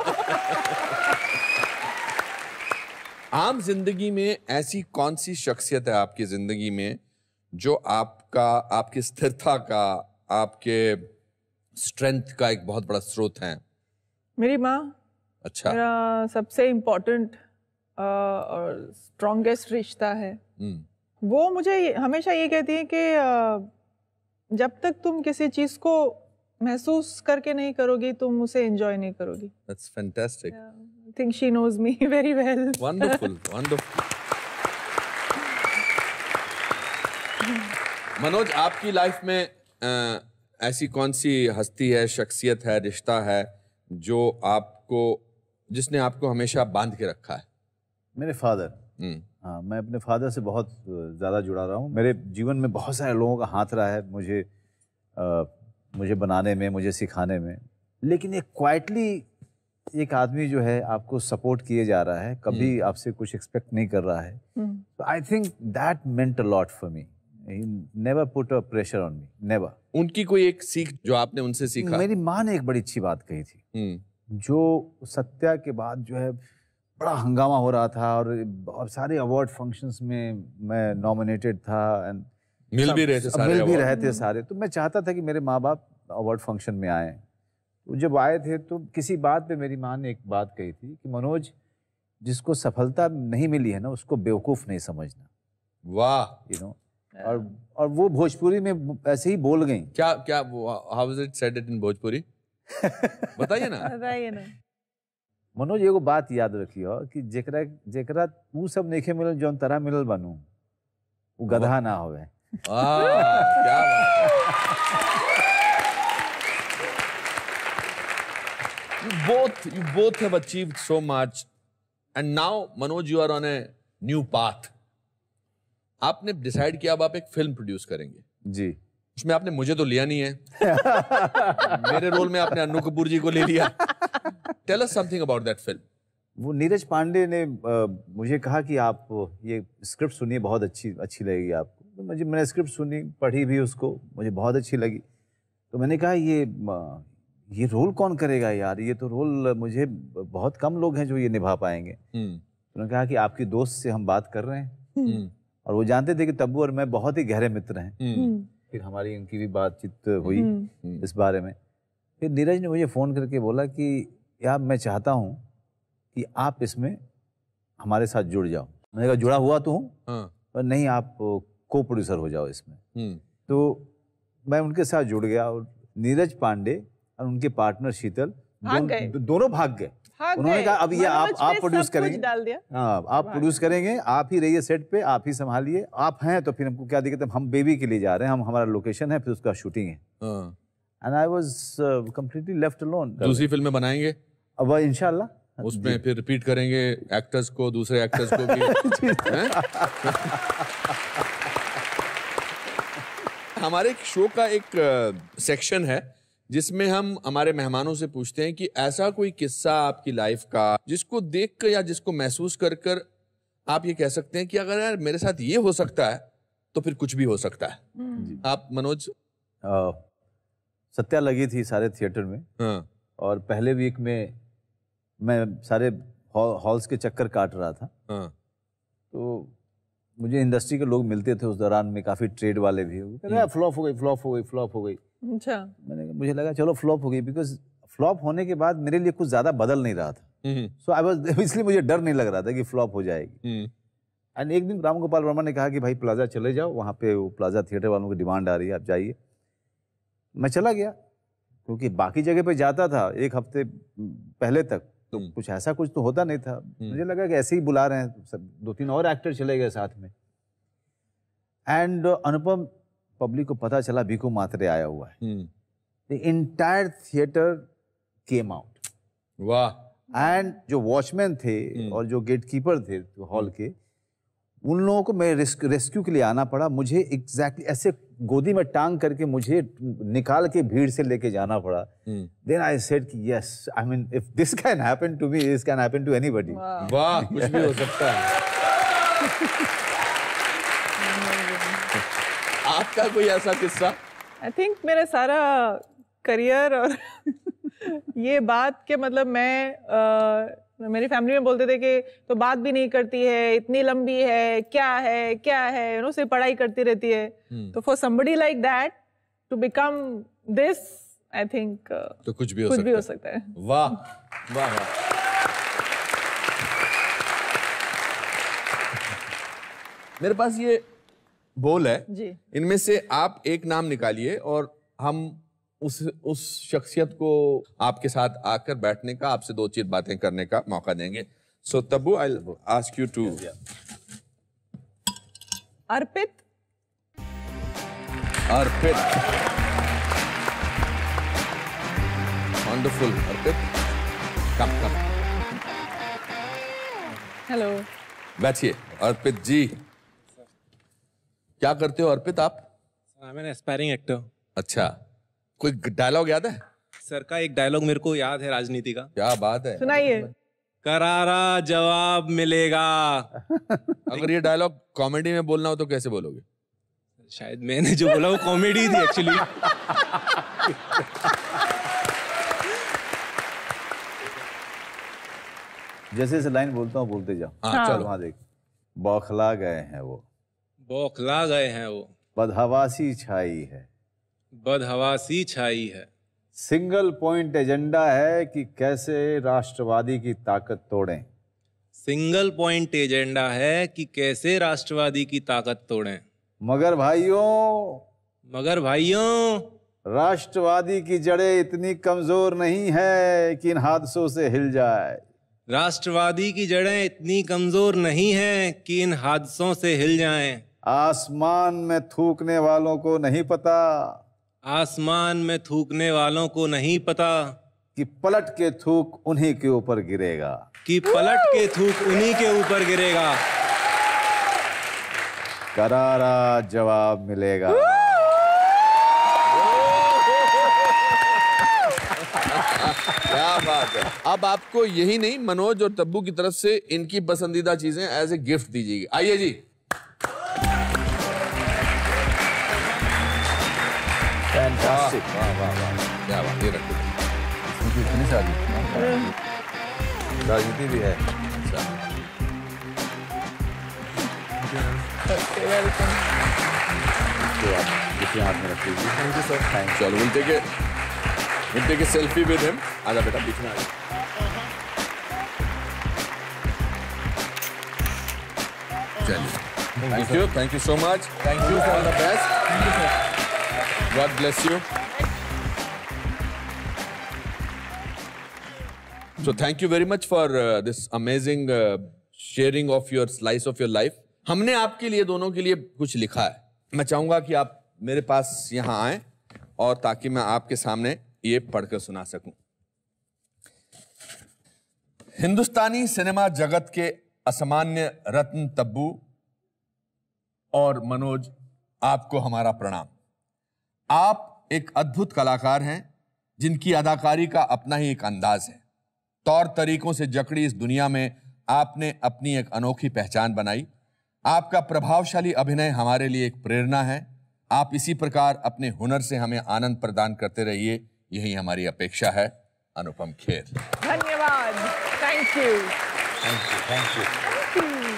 आम जिंदगी में ऐसी कौन सी शख्सियत है आपकी जिंदगी में जो आपका आपकी स्थिरता का आपके स्ट्रेंथ का एक बहुत बड़ा स्रोत है मेरी माँ अच्छा मेरा सबसे इम्पोर्टेंट और स्ट्रॉन्गेस्ट रिश्ता है हम्म। वो मुझे हमेशा ये कहती है कि जब तक तुम किसी चीज को महसूस करके नहीं करोगी तुम उसे एंजॉय नहीं करोगी that's fantastic I think she knows me very well wonderful wonderful Manoj आपकी लाइफ में आ, ऐसी कौन सी हस्ती है शख्सियत है रिश्ता है जो आपको जिसने आपको हमेशा बांध के रखा है मेरे फादर हाँ मैं अपने फादर से बहुत ज़्यादा जुड़ा रहा हूँ मेरे जीवन में बहुत सारे लोगों का हाथ रहा है मुझे आ, मुझे बनाने में मुझे सिखाने में लेकिन एक क्वाइटली एक आदमी जो है आपको सपोर्ट किए जा रहा है कभी आपसे कुछ एक्सपेक्ट नहीं कर रहा है I think that meant a lot for me never put a pressure on me never उनकी कोई एक सीख जो आपने उनसे सीखा मेरी माँ ने एक बड़ी अच्छी बात कही थी हम्म। जो सत्या के बाद जो है बड़ा हंगामा हो रहा था और, और सारे अवार्ड फंक्शंस में मैं नॉमिनेटेड था एंड मिल भी रहे थे सारे मिल भी रहे थे हम्म। सारे तो मैं चाहता था कि मेरे माँ बाप अवार्ड फंक्शन में आए तो जब आए थे तो किसी बात पे मेरी माँ ने एक बात कही थी कि मनोज जिसको सफलता नहीं मिली है ना उसको बेवकूफ़ नहीं समझना वाह यू नो और और वो भोजपुरी में ऐसे ही बोल गई क्या क्या how is it said it in Bhojpuri *laughs* बताइए ना बताइए ना मनोज एगो बात याद रखियो कि जेकरा जेकरा ऊ सब नेखे मिलल जौन तरह मिलल बनू उ गधा ना होवे क्या you both you both have achieved so much and now Manoj you are on a new path आपने डिसाइड किया अब आप एक फिल्म प्रोड्यूस करेंगे जी उसमें आपने मुझे तो लिया नहीं है *laughs* मेरे रोल में आपने अनु कपूर जी को ले लिया tell us something about that film वो नीरज पांडे ने आ, मुझे कहा कि आप ये स्क्रिप्ट सुनिए बहुत अच्छी अच्छी लगेगी आपको तो मुझे मैंने स्क्रिप्ट सुनी पढ़ी भी उसको मुझे बहुत अच्छी लगी तो मैंने कहा ये ये रोल कौन करेगा यार ये तो रोल मुझे बहुत कम लोग हैं जो ये निभा पाएंगे हम्म। उन्होंने कहा कि आपके दोस्त से हम बात कर रहे हैं हम्म। हम्म। और वो जानते थे कि तब्बू और मैं बहुत ही गहरे मित्र हैं फिर हमारी इनकी भी बातचीत हुई इस बारे में फिर नीरज ने मुझे फ़ोन करके बोला कि या मैं चाहता हूं कि आप इसमें हमारे साथ जुड़ जाओ मैंने कहा जुड़ा हुआ तो हूँ हाँ। पर नहीं आप को प्रोड्यूसर हो जाओ इसमें हम्म। तो मैं उनके साथ जुड़ गया और नीरज पांडे और उनके पार्टनर शीतल दोनों दो, दो, दोनों भाग गए उन्होंने कहा अब ये आप आप प्रोड्यूस करेंगे हाँ आप प्रोड्यूस करेंगे आप ही रहिए सेट पे आप ही संभालिए आप हैं तो फिर हमको क्या दिक्कत है हम बेबी के लिए जा रहे हैं हम हमारा लोकेशन है फिर उसका शूटिंग है and I was completely left alone दूसरी फिल्म बनाएंगे अब इनशाला उसमें फिर रिपीट करेंगे एक्टर्स को दूसरे एक्टर्स को भी *laughs* हमारे एक शो का एक सेक्शन है जिसमें हम हमारे मेहमानों से पूछते हैं कि ऐसा कोई किस्सा आपकी लाइफ का जिसको देख कर या जिसको महसूस कर कर आप ये कह सकते हैं कि अगर यार मेरे साथ ये हो सकता है तो फिर कुछ भी हो सकता है हम्म। आप मनोज सत्या लगी थी सारे थिएटर में हाँ। और पहले वीक में मैं सारे हॉल्स के चक्कर काट रहा था हाँ। तो मुझे इंडस्ट्री के लोग मिलते थे उस दौरान में काफ़ी ट्रेड वाले भी फ्लॉप हम्म। हो गई फ्लॉप हो गई फ्लॉप हो गई अच्छा मैंने मुझे लगा चलो फ्लॉप हो गई बिकॉज फ्लॉप होने के बाद मेरे लिए कुछ ज़्यादा बदल नहीं रहा था सो आई वॉज इसलिए मुझे डर नहीं लग रहा था कि फ्लॉप हो जाएगी एंड हम्म। एक दिन राम गोपाल वर्मा ने कहा कि भाई प्लाजा चले जाओ वहाँ पे वो प्लाजा थिएटर वालों की डिमांड आ रही है आप जाइए मैं चला गया क्योंकि बाकी जगह पे जाता था एक हफ्ते पहले तक तो हम्म। कुछ ऐसा कुछ तो होता नहीं था हम्म। मुझे लगा कि ऐसे ही बुला रहे हैं तो सब दो तीन और एक्टर चले गए साथ में एंड अनुपम पब्लिक को पता चला बीको मात्रे आया हुआ है the entire theatre came out वाह एंड जो वॉचमैन थे हम्म। और जो गेट कीपर थे तो हॉल के उन लोगों को मैं रेस्क्यू के लिए आना पड़ा मुझे एग्जैक्टली exactly ऐसे गोदी में टांग करके मुझे निकाल के भीड़ से लेके जाना पड़ा देन आई सेड कि yes I mean if this can happen to me this can happen to anybody वाह *laughs* कुछ भी हो सकता है आपका कोई ऐसा किस्सा आई थिंक मेरा सारा करियर और *laughs* ये बात के मतलब मैं आ, मेरी फैमिली में बोलते थे कि तो बात भी नहीं करती है इतनी लंबी है क्या है क्या है यू नो सिर्फ पढ़ाई करती रहती है हम्म। तो for somebody like that to become this I think तो कुछ भी हो कुछ भी हो सकता है वाह वाह मेरे पास ये बोल है जी इनमें से आप एक नाम निकालिए और हम उस उस शख्सियत को आपके साथ आकर बैठने का आपसे दो चीज बातें करने का मौका देंगे so Tabu I ask you to Arpit Arpit wonderful Arpit come come hello बैठिए अर्पित जी क्या करते हो अर्पित आप हाँ, मैंने एस्पायरिंग एक्टर अच्छा कोई डायलॉग याद है सर का एक डायलॉग मेरे को याद है राजनीति का क्या बात है सुनाइए करारा जवाब मिलेगा अगर ये डायलॉग कॉमेडी में बोलना हो तो कैसे बोलोगे शायद मैंने जो बोला वो कॉमेडी थी एक्चुअली जैसे जैसे लाइन बोलता हूँ बोलते जाओ हाँ, हाँ। चलो वहां देख बौखला गए हैं वो बौखला गए हैं वो बदहवासी छाई है बदहवासी छाई है सिंगल पॉइंट एजेंडा है कि कैसे राष्ट्रवादी की ताकत तोड़ें सिंगल पॉइंट एजेंडा है कि कैसे राष्ट्रवादी की ताकत तोड़ें मगर भाइयों मगर भाइयों राष्ट्रवादी की जड़ें इतनी कमजोर नहीं है कि इन हादसों से हिल जाए राष्ट्रवादी की जड़ें इतनी कमजोर नहीं है कि इन हादसों से हिल जाएं। आसमान में थूकने वालों को नहीं पता आसमान में थूकने वालों को नहीं पता कि पलट के थूक उन्हीं के ऊपर गिरेगा कि पलट के थूक उन्हीं के ऊपर गिरेगा करारा जवाब मिलेगा क्या बात है अब आपको यही नहीं मनोज और तब्बू की तरफ से इनकी पसंदीदा चीजें एज ए गिफ्ट दीजिएगी आइए जी वाह क्या बात ये रखो इनकी इतनी सारी राजनीति भी है सेल्फी विद हिम आजा बेटा बीच में चलिए thank you thank you so much thank you for the best God bless you. So thank you very much for uh, this amazing uh, sharing of your slice of your life. हमने आपके लिए दोनों के लिए कुछ लिखा है मैं चाहूंगा कि आप मेरे पास यहां आए और ताकि मैं आपके सामने ये पढ़कर सुना सकूं। हिंदुस्तानी सिनेमा जगत के असामान्य रत्न तब्बू और मनोज आपको हमारा प्रणाम आप एक अद्भुत कलाकार हैं जिनकी अदाकारी का अपना ही एक अंदाज है तौर तरीकों से जकड़ी इस दुनिया में आपने अपनी एक अनोखी पहचान बनाई आपका प्रभावशाली अभिनय हमारे लिए एक प्रेरणा है आप इसी प्रकार अपने हुनर से हमें आनंद प्रदान करते रहिए यही हमारी अपेक्षा है अनुपम खेर धन्यवाद thank you thank you thank you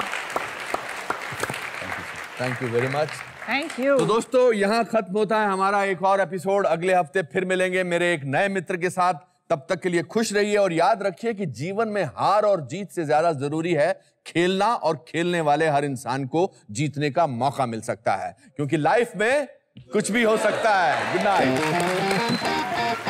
thank you very much thank you तो दोस्तों यहाँ खत्म होता है हमारा एक और एपिसोड अगले हफ्ते फिर मिलेंगे मेरे एक नए मित्र के साथ तब तक के लिए खुश रहिए और याद रखिए कि जीवन में हार और जीत से ज्यादा जरूरी है खेलना और खेलने वाले हर इंसान को जीतने का मौका मिल सकता है क्योंकि लाइफ में कुछ भी हो सकता है गुड नाइट